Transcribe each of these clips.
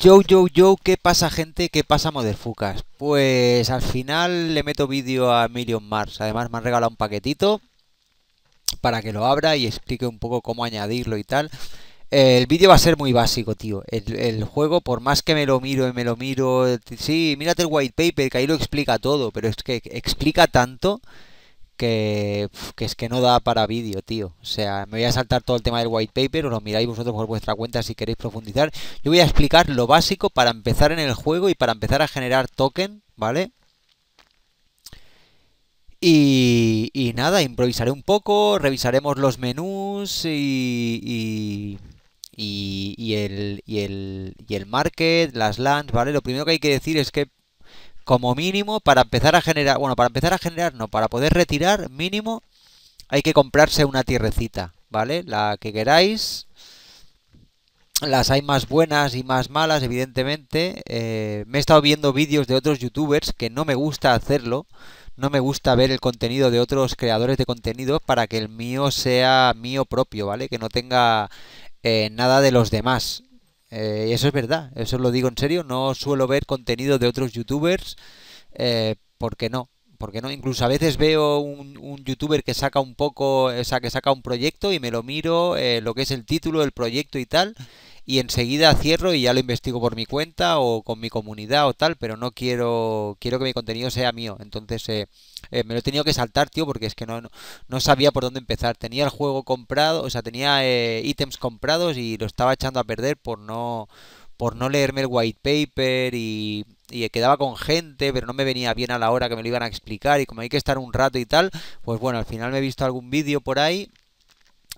Yo, yo, yo, ¿qué pasa gente? ¿Qué pasa Motherfuckers? Pues al final le meto vídeo a Million Mars. Además me han regalado un paquetito para que lo abra y explique un poco cómo añadirlo y tal. El vídeo va a ser muy básico, tío. El, el, juego, por más que me lo miro y me lo miro... Sí, mírate el white paper, que ahí lo explica todo, pero es que explica tanto que, es que no da para vídeo, tío. O sea, me voy a saltar todo el tema del white paper, os lo miráis vosotros por vuestra cuenta si queréis profundizar. Yo voy a explicar lo básico para empezar en el juego y para empezar a generar token, ¿vale? Y, nada, improvisaré un poco, revisaremos los menús y, y... el, y el market, las lands, ¿vale? Lo primero que hay que decir es que como mínimo para empezar a generar, bueno, para empezar a generar, no, para poder retirar mínimo hay que comprarse una tierrecita, ¿vale? La que queráis. Las hay más buenas y más malas, evidentemente. Eh, me he estado viendo vídeos de otros youtubers que no me gusta hacerlo. No me gusta ver el contenido de otros creadores de contenido para que el mío sea mío propio, ¿vale? Que no tenga eh, nada de los demás. Eh, y eso es verdad, eso lo digo en serio, no suelo ver contenido de otros youtubers eh, porque no, porque no, incluso a veces veo un, youtuber que saca un poco, o eh, sea, que saca un proyecto y me lo miro, eh, lo que es el título del proyecto y tal, y enseguida cierro y ya lo investigo por mi cuenta o con mi comunidad o tal, pero no quiero quiero que mi contenido sea mío. Entonces eh, eh, me lo he tenido que saltar, tío, porque es que no, no, sabía por dónde empezar. Tenía el juego comprado, o sea, tenía eh, ítems comprados y lo estaba echando a perder por no por no leerme el white paper y, y quedaba con gente, pero no me venía bien a la hora que me lo iban a explicar y como hay que estar un rato y tal, pues bueno, al final me he visto algún vídeo por ahí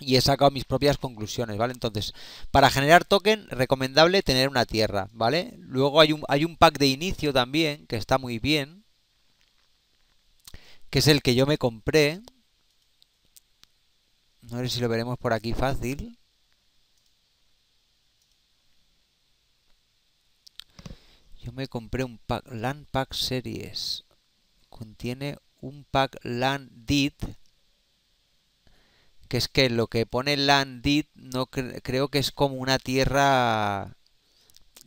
y he sacado mis propias conclusiones, ¿vale? Entonces, para generar token, recomendable tener una tierra, ¿vale? Luego hay un, hay un pack de inicio también, que está muy bien, que es el que yo me compré. No sé si lo veremos por aquí fácil. Yo me compré un pack, Land Pack Series. Contiene un pack Land Deed que es que lo que pone landit no creo que es como una tierra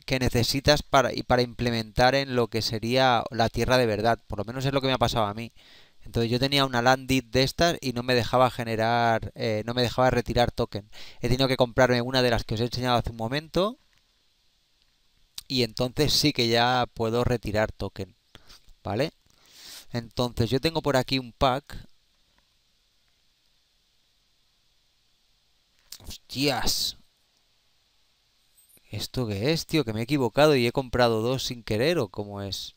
que necesitas para y para implementar en lo que sería la tierra de verdad, por lo menos es lo que me ha pasado a mí. Entonces yo tenía una landit de estas y no me dejaba generar, eh, no me dejaba retirar token. He tenido que comprarme una de las que os he enseñado hace un momento y entonces sí que ya puedo retirar token, ¿vale? Entonces yo tengo por aquí un pack ¡Hostias! ¿Esto qué es, tío? Que me he equivocado y he comprado dos sin querer o cómo es.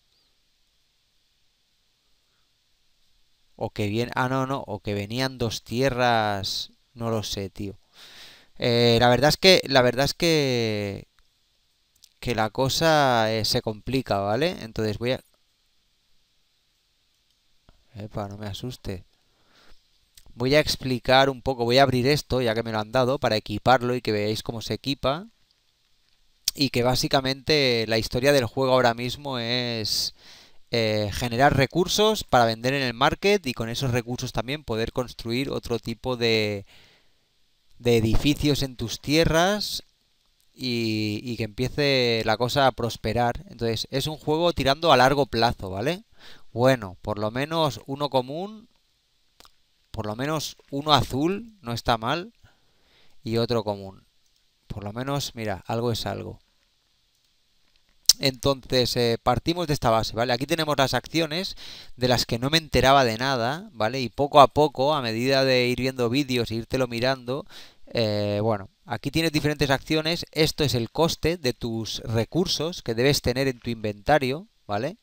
O que bien... Ah, no, no. O que venían dos tierras... No lo sé, tío. Eh, la verdad es que... La verdad es que... Que la cosa eh, se complica, ¿vale? Entonces voy a... Epa, no me asuste. Voy a explicar un poco, voy a abrir esto, ya que me lo han dado, para equiparlo y que veáis cómo se equipa. Y que básicamente la historia del juego ahora mismo es eh, generar recursos para vender en el market y con esos recursos también poder construir otro tipo de, de edificios en tus tierras y, y, que empiece la cosa a prosperar. Entonces, es un juego tirando a largo plazo, ¿vale? Bueno, por lo menos uno común por lo menos uno azul, no está mal, y otro común. Por lo menos, mira, algo es algo. Entonces, eh, partimos de esta base, ¿vale? Aquí tenemos las acciones de las que no me enteraba de nada, ¿vale? Y poco a poco, a medida de ir viendo vídeos e írtelo mirando, eh, bueno, aquí tienes diferentes acciones. Esto es el coste de tus recursos que debes tener en tu inventario, ¿vale?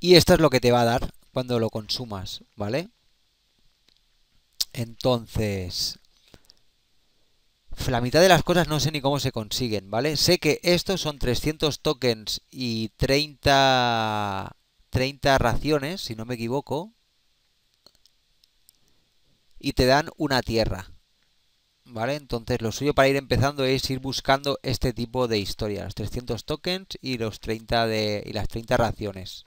Y esto es lo que te va a dar cuando lo consumas, ¿vale? Entonces, la mitad de las cosas no sé ni cómo se consiguen, ¿vale? Sé que estos son 300 tokens y 30, 30 raciones, si no me equivoco. Y te dan una tierra, ¿vale? Entonces lo suyo para ir empezando es ir buscando este tipo de historias, 300 tokens y, los 30 de, y las 30 raciones.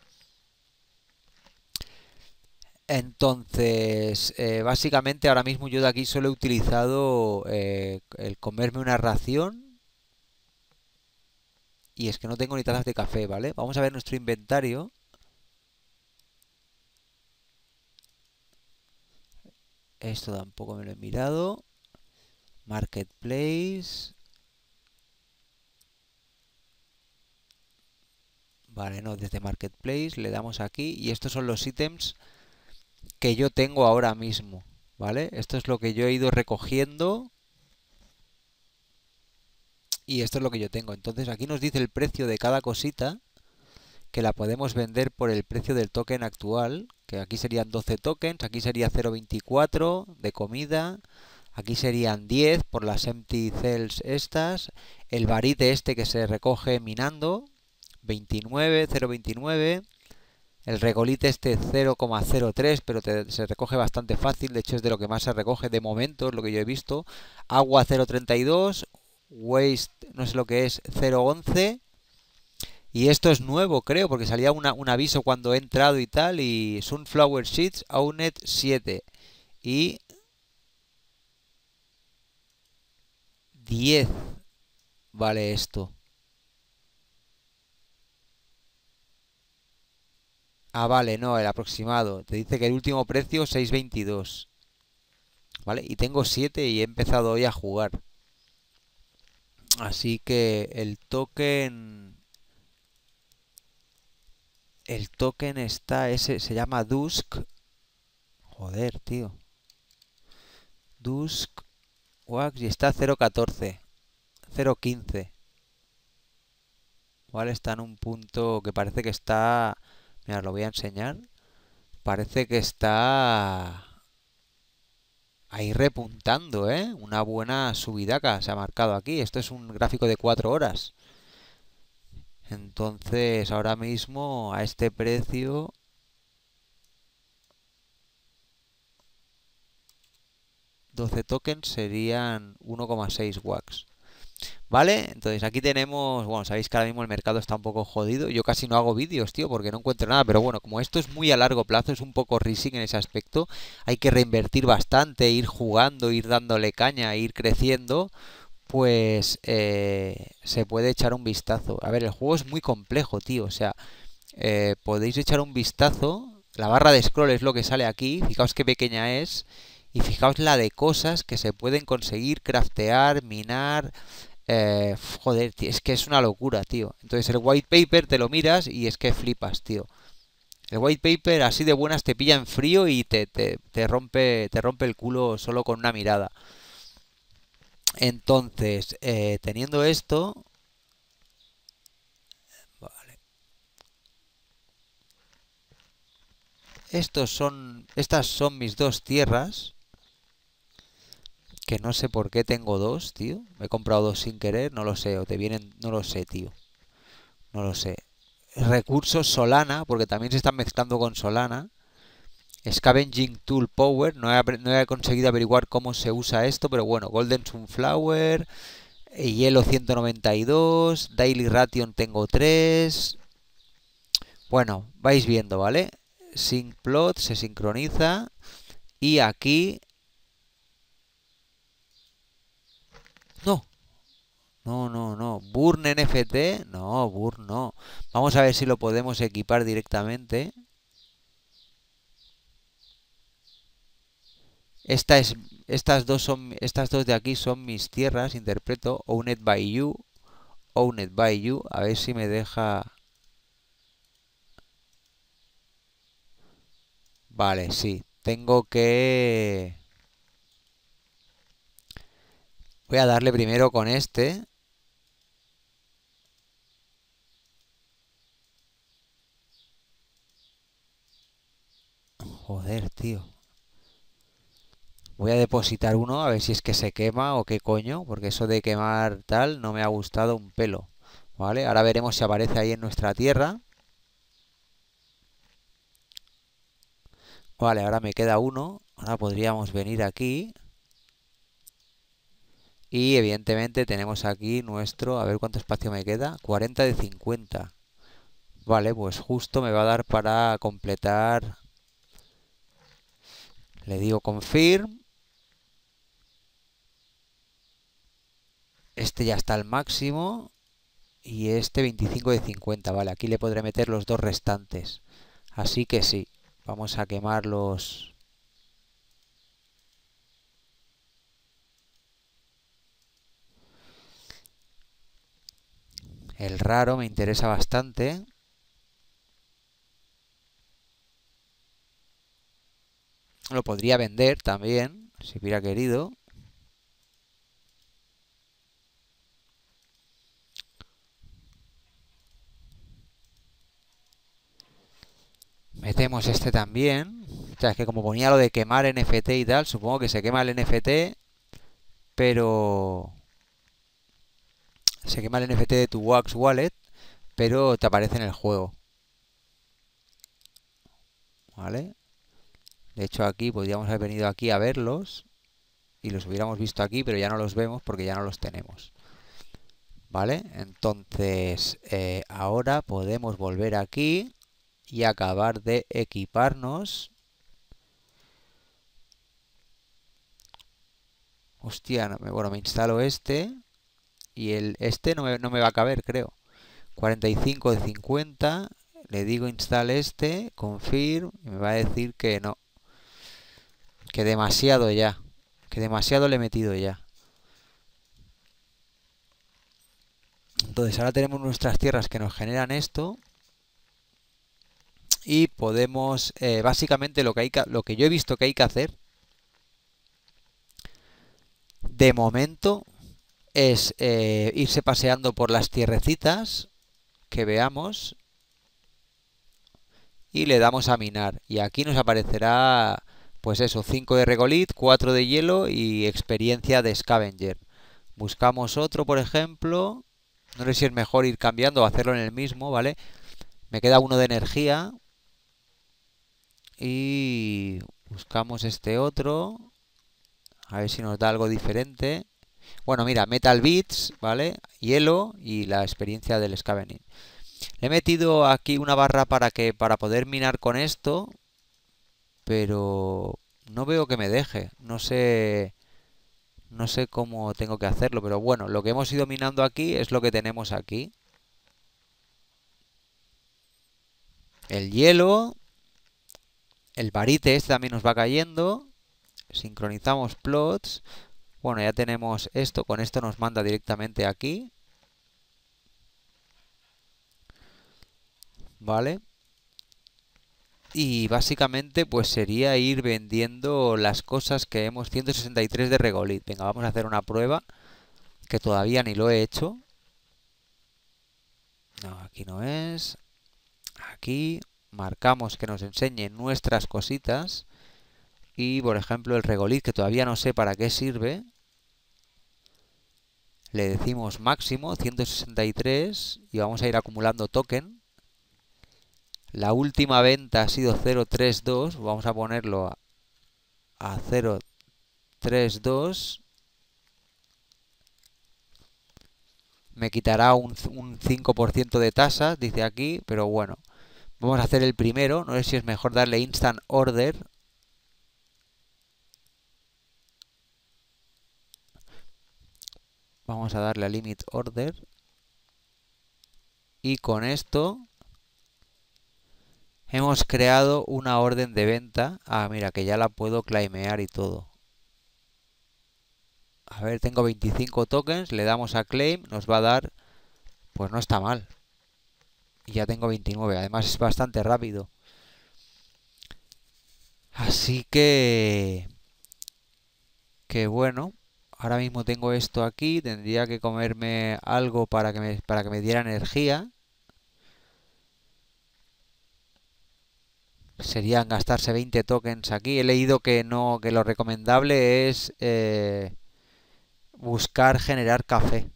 Entonces, eh, básicamente ahora mismo yo de aquí solo he utilizado eh, el comerme una ración. Y es que no tengo ni tazas de café, ¿vale? Vamos a ver nuestro inventario. Esto tampoco me lo he mirado. Marketplace. Vale, no, desde Marketplace le damos aquí. Y estos son los ítems que yo tengo ahora mismo, ¿vale? Esto es lo que yo he ido recogiendo y esto es lo que yo tengo. Entonces aquí nos dice el precio de cada cosita que la podemos vender por el precio del token actual, que aquí serían 12 tokens, aquí sería 0.24 de comida, aquí serían 10 por las empty cells estas, el de este que se recoge minando, 29, 0.29, el regolite este 0,03, pero se recoge bastante fácil, de hecho es de lo que más se recoge de momento, es lo que yo he visto. Agua 0,32, Waste no sé lo que es 0,11. Y esto es nuevo, creo, porque salía un aviso cuando he entrado y tal, y Sunflower Seeds Aunet 7. Y 10 vale esto. Ah, vale, no, el aproximado. Te dice que el último precio 6.22. ¿Vale? Y tengo 7 y he empezado hoy a jugar. Así que el token... El token está ese, se llama Dusk. Joder, tío. Dusk Wax y está 0.14. 0.15. ¿Cuál Está en un punto que parece que está Mira, lo voy a enseñar. Parece que está ahí repuntando, ¿eh? Una buena subidaca se ha marcado aquí. Esto es un gráfico de 4 horas. Entonces, ahora mismo, a este precio... ...12 tokens serían 1,6 wax. ¿Vale? Entonces aquí tenemos, bueno, sabéis que ahora mismo el mercado está un poco jodido. Yo casi no hago vídeos, tío, porque no encuentro nada. Pero bueno, como esto es muy a largo plazo, es un poco rising en ese aspecto. Hay que reinvertir bastante, ir jugando, ir dándole caña, ir creciendo pues eh, se puede echar un vistazo. A ver, el juego es muy complejo, tío. O sea, eh, podéis echar un vistazo. La barra de scroll es lo que sale aquí. Fijaos qué pequeña es. Y fijaos la de cosas que se pueden conseguir, craftear, minar, eh, joder, es que es una locura, tío. Entonces el white paper te lo miras y es que flipas, tío. El white paper así de buenas te pilla en frío y te, te, te rompe, te rompe el culo solo con una mirada. Entonces, eh, teniendo esto... Vale. Estos son, estas son mis dos tierras que no sé por qué tengo dos, tío. Me he comprado dos sin querer, no lo sé. O te vienen, no lo sé, tío. No lo sé. Recursos Solana, porque también se están mezclando con Solana. Scavenging Tool Power, no he, no he conseguido averiguar cómo se usa esto, pero bueno, Golden Sunflower, eh, Hielo 192, Daily Ration tengo tres. Bueno, vais viendo, ¿vale? Sync Plot se sincroniza y aquí No, no, no. Burn NFT. No, Burn no. Vamos a ver si lo podemos equipar directamente. Esta es, estas, dos son, estas dos de aquí son mis tierras, interpreto. Owned by you. Owned by you. A ver si me deja... Vale, sí. Tengo que... Voy a darle primero con este. Joder, tío. Voy a depositar uno a ver si es que se quema o qué coño, porque eso de quemar tal no me ha gustado un pelo. ¿Vale? Ahora veremos si aparece ahí en nuestra tierra. Vale, ahora me queda uno. Ahora podríamos venir aquí. Y evidentemente tenemos aquí nuestro... A ver cuánto espacio me queda. 40 de 50. Vale, pues justo me va a dar para completar le digo confirm. Este ya está al máximo. Y este 25 de 50. Vale, aquí le podré meter los dos restantes. Así que sí. Vamos a quemarlos. El raro me interesa bastante. Lo podría vender también, si hubiera querido. Metemos este también. O sea, es que como ponía lo de quemar NFT y tal, supongo que se quema el NFT, pero... Se quema el NFT de tu Wax Wallet, pero te aparece en el juego. ¿Vale? De hecho aquí podríamos haber venido aquí a verlos y los hubiéramos visto aquí, pero ya no los vemos porque ya no los tenemos. ¿Vale? Entonces eh, ahora podemos volver aquí y acabar de equiparnos. Hostia, bueno, me instalo este y el este no me, va a caber, creo. 45 de 50, le digo instale este, confirm, y me va a decir que no, que demasiado ya. Que demasiado le he metido ya. Entonces ahora tenemos nuestras tierras que nos generan esto. Y podemos, eh, básicamente lo que, hay lo que yo he visto que hay que hacer, de momento, es eh, irse paseando por las tierrecitas que veamos y le damos a minar. Y aquí nos aparecerá pues eso, 5 de Regolit, 4 de hielo y experiencia de Scavenger. Buscamos otro, por ejemplo. No sé si es mejor ir cambiando o hacerlo en el mismo, ¿vale? Me queda uno de energía. Y buscamos este otro. A ver si nos da algo diferente. Bueno, mira, Metal Beats, ¿vale? Hielo y la experiencia del Scavenger. Le he metido aquí una barra para que para poder minar con esto, pero no veo que me deje. No sé, no sé cómo tengo que hacerlo, pero bueno, lo que hemos ido minando aquí es lo que tenemos aquí. El hielo, el barite este también nos va cayendo. Sincronizamos plots. Bueno, ya tenemos esto. Con esto nos manda directamente aquí. Vale y básicamente pues sería ir vendiendo las cosas que hemos 163 de Regolit. Venga, vamos a hacer una prueba que todavía ni lo he hecho. No, aquí no es. Aquí marcamos que nos enseñe nuestras cositas y por ejemplo el Regolit que todavía no sé para qué sirve. Le decimos máximo 163 y vamos a ir acumulando token la última venta ha sido 032. Vamos a ponerlo a, 032. Me quitará un, un 5% de tasas, dice aquí, pero bueno. Vamos a hacer el primero. No sé si es mejor darle instant order. Vamos a darle a limit order. Y con esto Hemos creado una orden de venta. Ah, mira, que ya la puedo claimear y todo. A ver, tengo 25 tokens, le damos a claim, nos va a dar... Pues no está mal. Y ya tengo 29, además es bastante rápido. Así que... Que bueno, ahora mismo tengo esto aquí, tendría que comerme algo para que me, para que me diera energía. serían gastarse 20 tokens aquí. He leído que no, que lo recomendable es eh, buscar generar café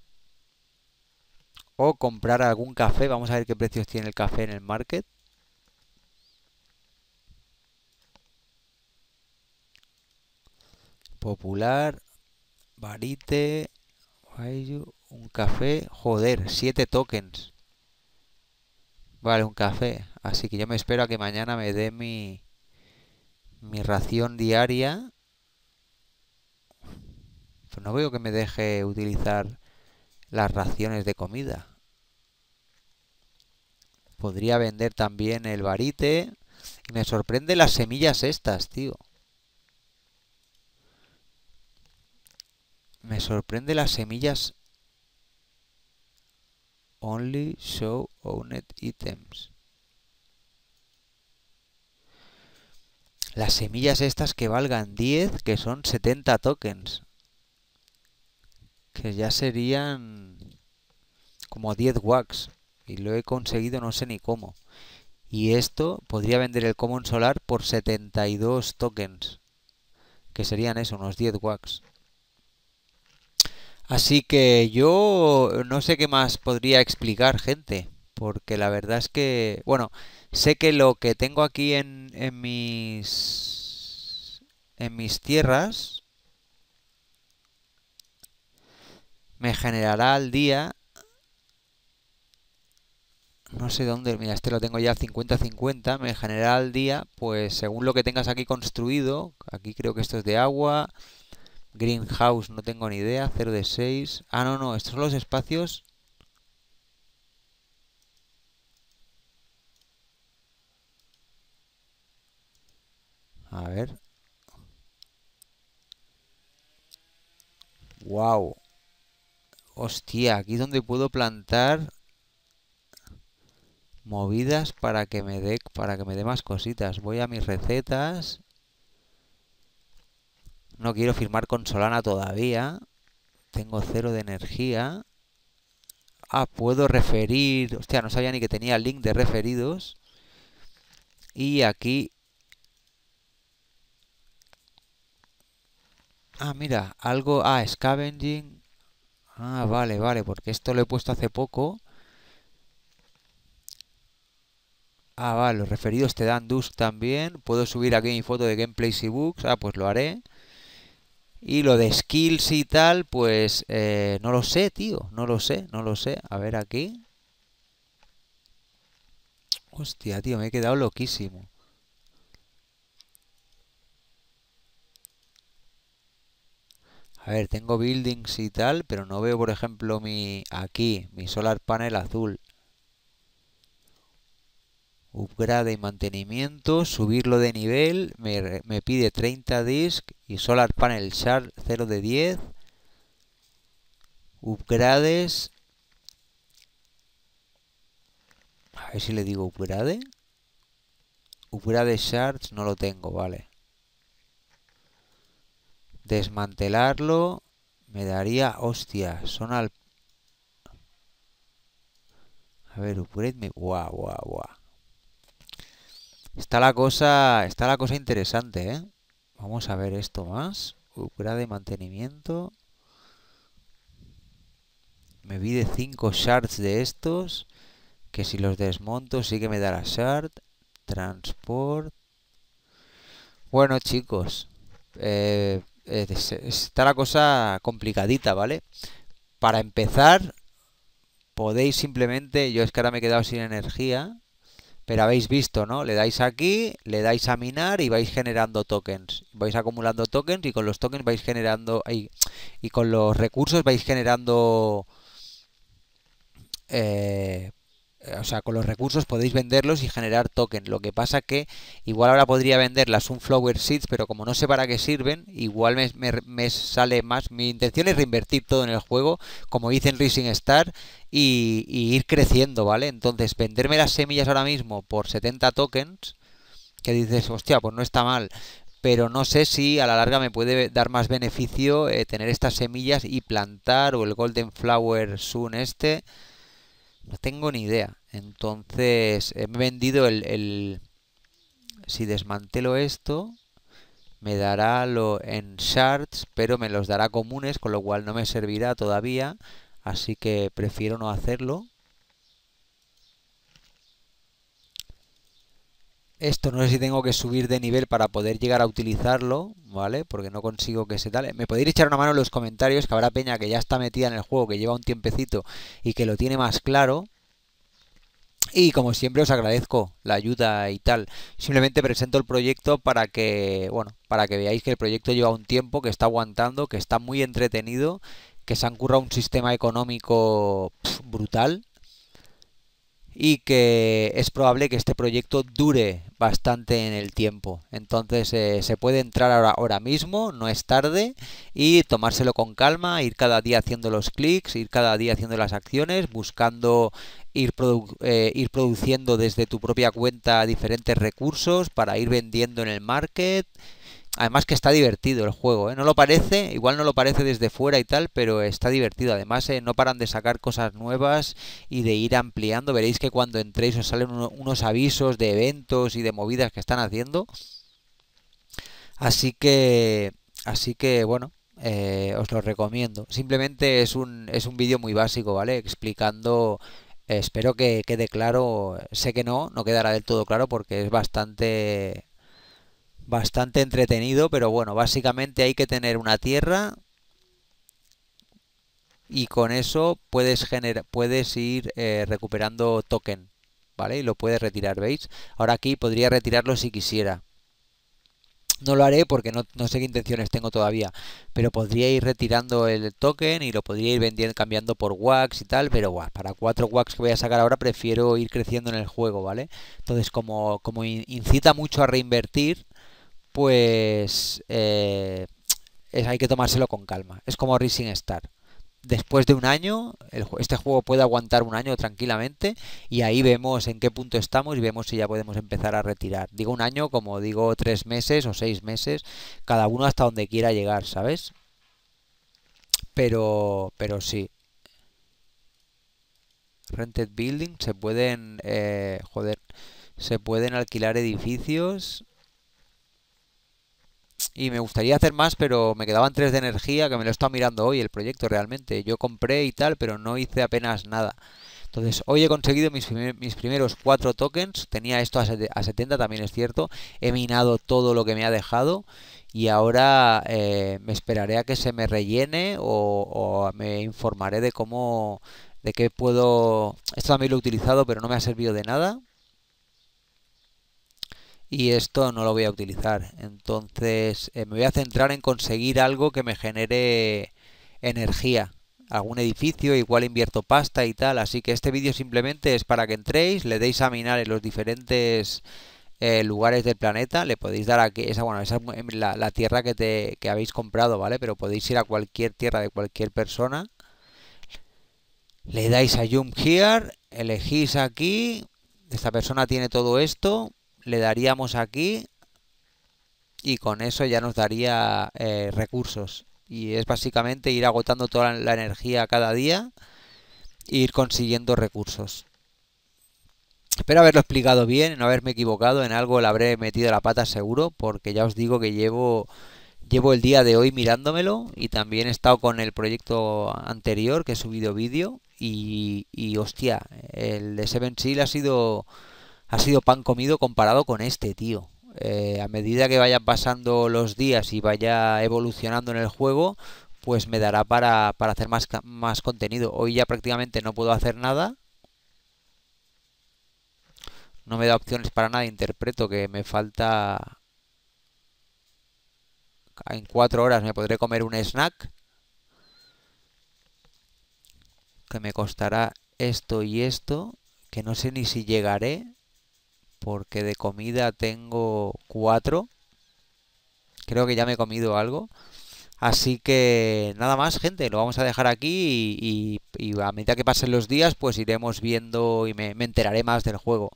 o comprar algún café. Vamos a ver qué precios tiene el café en el market. Popular, Barite, un café, joder, 7 tokens. Vale, un café. Así que yo me espero a que mañana me dé mi, mi ración diaria. Pero pues no veo que me deje utilizar las raciones de comida. Podría vender también el barite. Y me sorprende las semillas estas, tío. Me sorprende las semillas. Only show owned items. Las semillas estas que valgan 10, que son 70 tokens. Que ya serían como 10 wax. Y lo he conseguido no sé ni cómo. Y esto podría vender el Common Solar por 72 tokens. Que serían eso, unos 10 wax. Así que yo no sé qué más podría explicar, gente porque la verdad es que, bueno, sé que lo que tengo aquí en, en mis en mis tierras me generará al día no sé dónde, mira, este lo tengo ya 50-50, me generará al día, pues según lo que tengas aquí construido, aquí creo que esto es de agua, greenhouse no tengo ni idea, 0 de 6, ah no, no, estos son los espacios A ver. Wow. Hostia, aquí es donde puedo plantar movidas para que me dé para que me dé más cositas. Voy a mis recetas. No quiero firmar con Solana todavía. Tengo cero de energía. Ah, puedo referir. Hostia, no sabía ni que tenía link de referidos. Y aquí Ah, mira, algo... Ah, scavenging. Ah, vale, vale, porque esto lo he puesto hace poco. Ah, vale, los referidos te dan dusk también. Puedo subir aquí mi foto de gameplays y books. Ah, pues lo haré. Y lo de skills y tal, pues eh, no lo sé, tío. No lo sé, no lo sé. A ver aquí. Hostia, tío, me he quedado loquísimo. A ver, tengo buildings y tal, pero no veo, por ejemplo, mi aquí, mi solar panel azul. Upgrade y mantenimiento, subirlo de nivel, me, me pide 30 disc y solar panel shard 0 de 10. Upgrades. A ver si le digo upgrade. Upgrade shards no lo tengo, vale. Desmantelarlo me daría hostia. Son al... A ver, upgrade me... Guau, guau, guau. Está la cosa... Está la cosa interesante, ¿eh? Vamos a ver esto más. Upgrade mantenimiento. Me pide 5 shards de estos. Que si los desmonto sí que me dará shard. Transport. Bueno, chicos. Eh está la cosa complicadita, ¿vale? Para empezar, podéis simplemente, yo es que ahora me he quedado sin energía, pero habéis visto, ¿no? Le dais aquí, le dais a minar y vais generando tokens. Vais acumulando tokens y con los tokens vais generando, y, y con los recursos vais generando eh, o sea, con los recursos podéis venderlos y generar tokens Lo que pasa que igual ahora podría vender las Sunflower Seeds, pero como no sé para qué sirven, igual me, sale más. Mi intención es reinvertir todo en el juego, como dicen en Rising Star, y, ir creciendo, ¿vale? Entonces, venderme las semillas ahora mismo por 70 tokens, que dices, hostia, pues no está mal. Pero no sé si a la larga me puede dar más beneficio eh, tener estas semillas y plantar o el Golden Flower Sun este. No tengo ni idea. Entonces, he vendido el... el... Si desmantelo esto, me dará lo en shards, pero me los dará comunes, con lo cual no me servirá todavía. Así que prefiero no hacerlo. esto no sé si tengo que subir de nivel para poder llegar a utilizarlo, ¿vale? Porque no consigo que se tal. Me podéis echar una mano en los comentarios, que habrá peña que ya está metida en el juego, que lleva un tiempecito y que lo tiene más claro. Y como siempre os agradezco la ayuda y tal. Simplemente presento el proyecto para que, bueno, para que veáis que el proyecto lleva un tiempo, que está aguantando, que está muy entretenido, que se han currado un sistema económico brutal, y que es probable que este proyecto dure bastante en el tiempo. Entonces eh, se puede entrar ahora, ahora, mismo, no es tarde, y tomárselo con calma, ir cada día haciendo los clics, ir cada día haciendo las acciones, buscando ir, eh, ir produciendo desde tu propia cuenta diferentes recursos para ir vendiendo en el market Además que está divertido el juego, ¿eh? No lo parece, igual no lo parece desde fuera y tal, pero está divertido. Además, eh, no paran de sacar cosas nuevas y de ir ampliando. Veréis que cuando entréis os salen unos avisos de eventos y de movidas que están haciendo. Así que, así que bueno, eh, os lo recomiendo. Simplemente es un, es un vídeo muy básico, ¿vale? Explicando Espero que quede claro, sé que no, no quedará del todo claro porque es bastante bastante entretenido, pero bueno, básicamente hay que tener una tierra y con eso puedes, generar, puedes ir eh, recuperando token, ¿vale? Y lo puedes retirar, ¿veis? Ahora aquí podría retirarlo si quisiera. No lo haré porque no, sé qué intenciones tengo todavía, pero podría ir retirando el token y lo podría ir vendiendo, cambiando por wax y tal, pero para cuatro wax que voy a sacar ahora prefiero ir creciendo en el juego, ¿vale? Entonces como, como incita mucho a reinvertir, pues eh, hay que tomárselo con calma. Es como Rising Star. Después de un año, este juego puede aguantar un año tranquilamente y ahí vemos en qué punto estamos y vemos si ya podemos empezar a retirar. Digo un año, como digo, tres meses o seis meses, cada uno hasta donde quiera llegar, ¿sabes? Pero, pero sí, rented building se pueden eh, se pueden alquilar edificios y me gustaría hacer más, pero me quedaban tres de energía, que me lo está mirando hoy el proyecto realmente. Yo compré y tal, pero no hice apenas nada. Entonces, hoy he conseguido mis, mis primeros cuatro tokens, tenía esto a, 70, también es cierto, he minado todo lo que me ha dejado y ahora eh, me esperaré a que se me rellene o, o, me informaré de cómo, de qué puedo... Esto también lo he utilizado, pero no me ha servido de nada y esto no lo voy a utilizar. Entonces eh, me voy a centrar en conseguir algo que me genere energía. Algún edificio, igual invierto pasta y tal. Así que este vídeo simplemente es para que entréis, le deis a minar en los diferentes eh, lugares del planeta. Le podéis dar aquí, esa, bueno, esa es la, tierra que, te, habéis comprado, ¿vale? Pero podéis ir a cualquier tierra de cualquier persona. Le dais a jump Here, elegís aquí. Esta persona tiene todo esto le daríamos aquí y con eso ya nos daría eh, recursos. Y es básicamente ir agotando toda la energía cada día e ir consiguiendo recursos. Espero haberlo explicado bien, no haberme equivocado, en algo le habré metido la pata seguro, porque ya os digo que llevo, llevo el día de hoy mirándomelo y también he estado con el proyecto anterior que he subido vídeo y, y hostia, el de Seven Seal ha sido ha sido pan comido comparado con este, tío. Eh, a medida que vayan pasando los días y vaya evolucionando en el juego, pues me dará para, hacer más, más contenido. Hoy ya prácticamente no puedo hacer nada. No me da opciones para nada. Interpreto que me falta... En cuatro horas me podré comer un snack. Que me costará esto y esto. Que no sé ni si llegaré porque de comida tengo cuatro. Creo que ya me he comido algo. Así que nada más, gente, lo vamos a dejar aquí y, a medida que pasen los días, pues iremos viendo y me, me, enteraré más del juego.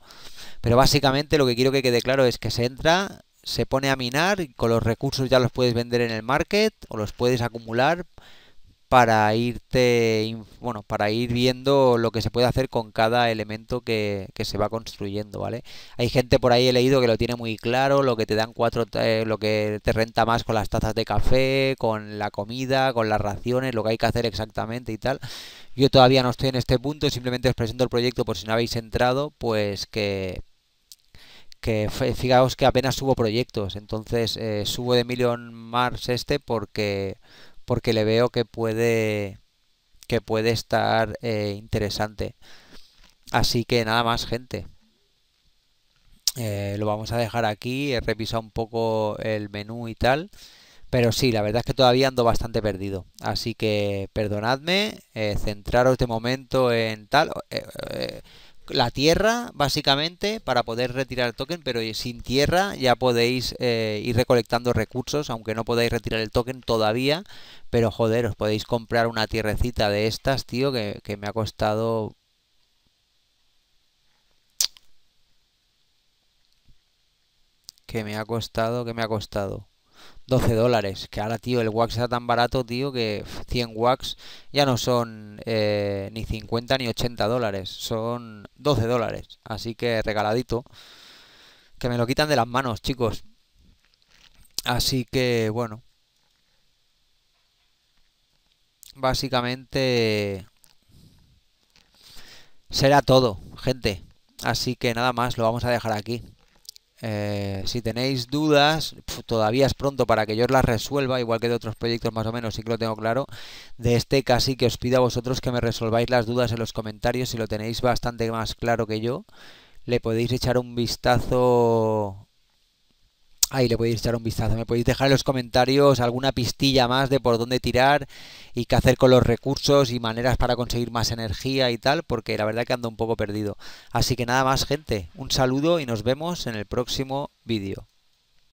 Pero básicamente lo que quiero que quede claro es que se entra, se pone a minar y con los recursos ya los puedes vender en el market o los puedes acumular para irte bueno para ir viendo lo que se puede hacer con cada elemento que, se va construyendo vale hay gente por ahí he leído que lo tiene muy claro lo que te dan cuatro eh, lo que te renta más con las tazas de café con la comida con las raciones lo que hay que hacer exactamente y tal yo todavía no estoy en este punto simplemente os presento el proyecto por si no habéis entrado pues que que fijaos que apenas subo proyectos entonces eh, subo de Million Mars este porque porque le veo que puede que puede estar eh, interesante. Así que nada más, gente. Eh, lo vamos a dejar aquí. He revisado un poco el menú y tal. Pero sí, la verdad es que todavía ando bastante perdido. Así que perdonadme. Eh, centraros de momento en tal la tierra, básicamente, para poder retirar el token, pero sin tierra ya podéis eh, ir recolectando recursos, aunque no podáis retirar el token todavía, pero joder, os podéis comprar una tierrecita de estas, tío, que me ha costado... Que me ha costado, que me ha costado. 12 dólares. Que ahora, tío, el wax está tan barato, tío, que 100 wax ya no son eh, ni 50 ni 80 dólares. Son 12 dólares. Así que regaladito. Que me lo quitan de las manos, chicos. Así que, bueno. Básicamente... Será todo, gente. Así que nada más, lo vamos a dejar aquí. Eh, si tenéis dudas, todavía es pronto para que yo las resuelva, igual que de otros proyectos más o menos, sí que lo tengo claro. De este casi que os pido a vosotros que me resolváis las dudas en los comentarios, si lo tenéis bastante más claro que yo, le podéis echar un vistazo ahí le podéis echar un vistazo. Me podéis dejar en los comentarios alguna pistilla más de por dónde tirar y qué hacer con los recursos y maneras para conseguir más energía y tal, porque la verdad que ando un poco perdido. Así que nada más, gente. Un saludo y nos vemos en el próximo vídeo.